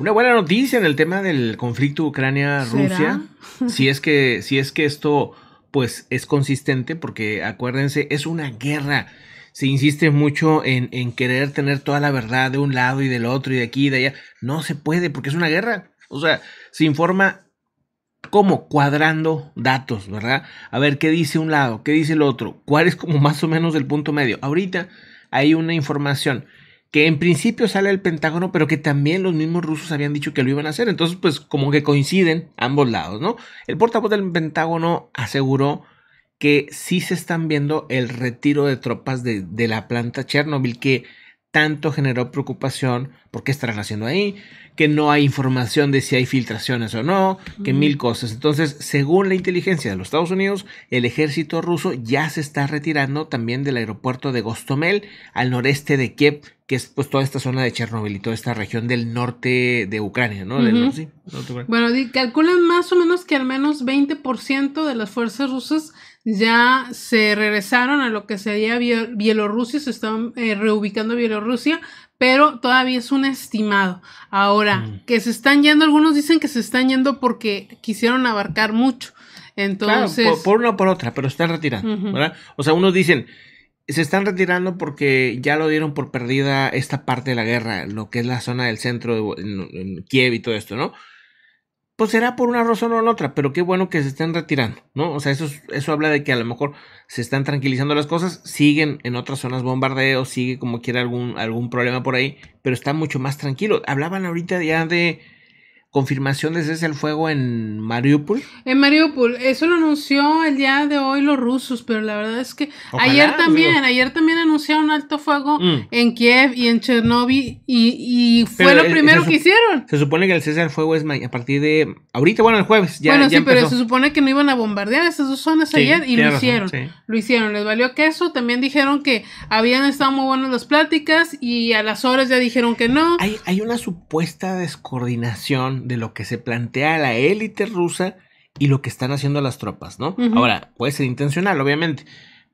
Una buena noticia en el tema del conflicto Ucrania-Rusia. Si es que, si es que esto, pues, es consistente, porque acuérdense, es una guerra. Se insiste mucho en, en querer tener toda la verdad de un lado y del otro y de aquí y de allá. No se puede, porque es una guerra. O sea, se informa como cuadrando datos, ¿verdad? A ver qué dice un lado, qué dice el otro, cuál es como más o menos el punto medio. Ahorita hay una información que en principio sale el Pentágono, pero que también los mismos rusos habían dicho que lo iban a hacer. Entonces, pues como que coinciden ambos lados, ¿no? El portavoz del Pentágono aseguró que sí se están viendo el retiro de tropas de, la planta Chernobyl, que tanto generó preocupación por qué estarán haciendo ahí, que no hay información de si hay filtraciones o no, que mil cosas. Entonces, según la inteligencia de los Estados Unidos, el ejército ruso ya se está retirando también del aeropuerto de Gostomel al noreste de Kiev, que es pues toda esta zona de Chernobyl y toda esta región del norte de Ucrania, ¿no? sí, Bueno, calculan más o menos que al menos 20% de las fuerzas rusas ya se regresaron a lo que sería Bielorrusia, se están eh, reubicando a Bielorrusia, pero todavía es un estimado. Ahora, mm. que se están yendo, algunos dicen que se están yendo porque quisieron abarcar mucho. Entonces. Claro, por, una o por otra, pero están retirando, ¿verdad? O sea, unos dicen, se están retirando porque ya lo dieron por perdida esta parte de la guerra, lo que es la zona del centro de Kiev y todo esto, ¿no? Pues será por una razón o la otra, pero qué bueno que se estén retirando, ¿no? O sea, eso, eso habla de que a lo mejor se están tranquilizando las cosas, siguen en otras zonas bombardeos, sigue como quiera algún, algún problema por ahí, pero está mucho más tranquilo. Hablaban ahorita ya de, confirmación de cese el fuego en Mariupol? En Mariupol, eso lo anunció el día de hoy los rusos, pero la verdad es que ayer también, ayer también anunciaron alto fuego mm. en Kiev y en Chernobyl y, fue lo primero que hicieron. Se supone que el cese al fuego es a partir de ahorita, bueno, el jueves. Ya, bueno, sí, pero se supone que no iban a bombardear esas dos zonas ayer y lo hicieron. Lo hicieron, les valió queso. También dijeron que habían estado muy buenas las pláticas y a las horas ya dijeron que no. Hay, hay una supuesta descoordinación de lo que se plantea la élite rusa y lo que están haciendo las tropas, ¿no? Ahora, puede ser intencional, obviamente,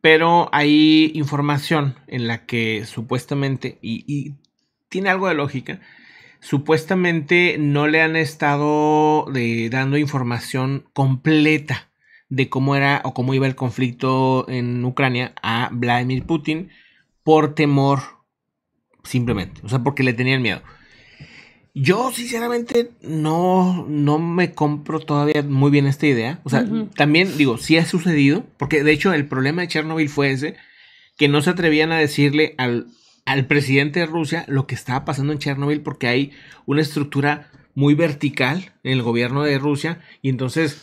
pero hay información en la que supuestamente, y, tiene algo de lógica, supuestamente no le han estado eh, dando información completa de cómo era o cómo iba el conflicto en Ucrania a Vladimir Putin por temor simplemente, o sea, porque le tenían miedo. Yo sinceramente no, no me compro todavía muy bien esta idea. O sea, también digo, sí ha sucedido, porque de hecho el problema de Chernobyl fue ese, que no se atrevían a decirle al, al presidente de Rusia lo que estaba pasando en Chernobyl, porque hay una estructura muy vertical en el gobierno de Rusia, y entonces,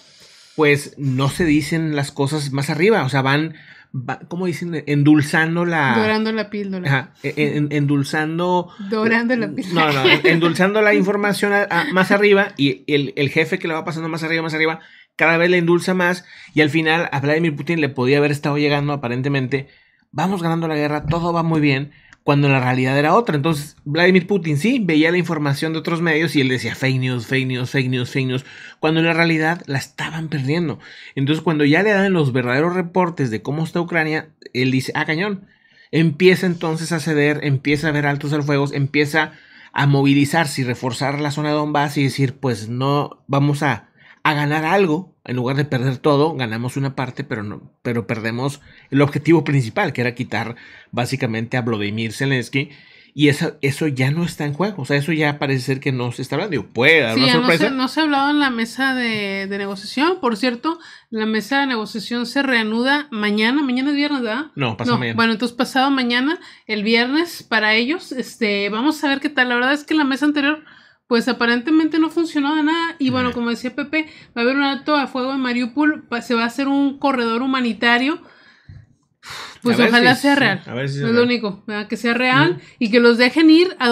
pues no se dicen las cosas más arriba, o sea, van va, ¿cómo dicen? Endulzando la... Dorando la píldora. E, e, endulzando... Dorando la píldora. No, no, endulzando la información más arriba y el, el jefe que la va pasando más arriba, más arriba, cada vez le endulza más y al final a Vladimir Putin le podía haber estado llegando aparentemente, vamos ganando la guerra, todo va muy bien, cuando la realidad era otra. Entonces, Vladimir Putin sí veía la información de otros medios y él decía fake news, fake news, fake news, fake news, cuando en la realidad la estaban perdiendo. Entonces, cuando ya le dan los verdaderos reportes de cómo está Ucrania, él dice, ah, cañón. Empieza entonces a ceder, empieza a ver altos al fuego, empieza a movilizarse y reforzar la zona de Donbass y decir, pues no, vamos a a ganar algo, en lugar de perder todo, ganamos una parte, pero, no, pero perdemos el objetivo principal, que era quitar básicamente a Vladimir Zelensky. Y eso, eso ya no está en juego. O sea, eso ya parece ser que no se está hablando. puede una sorpresa. No se, ha hablado en la mesa de, negociación. Por cierto, la mesa de negociación se reanuda mañana. Mañana es viernes, ¿verdad? No, pasado mañana. Bueno, entonces pasado mañana, el viernes, para ellos, este, vamos a ver qué tal. La verdad es que la mesa anterior pues aparentemente no funcionó de nada. Y bueno, como decía Pepe, va a haber un alto a fuego en Mariupol, se va a hacer un corredor humanitario. Pues ojalá sea real. a ver si es, es lo único, que sea real y que los dejen ir a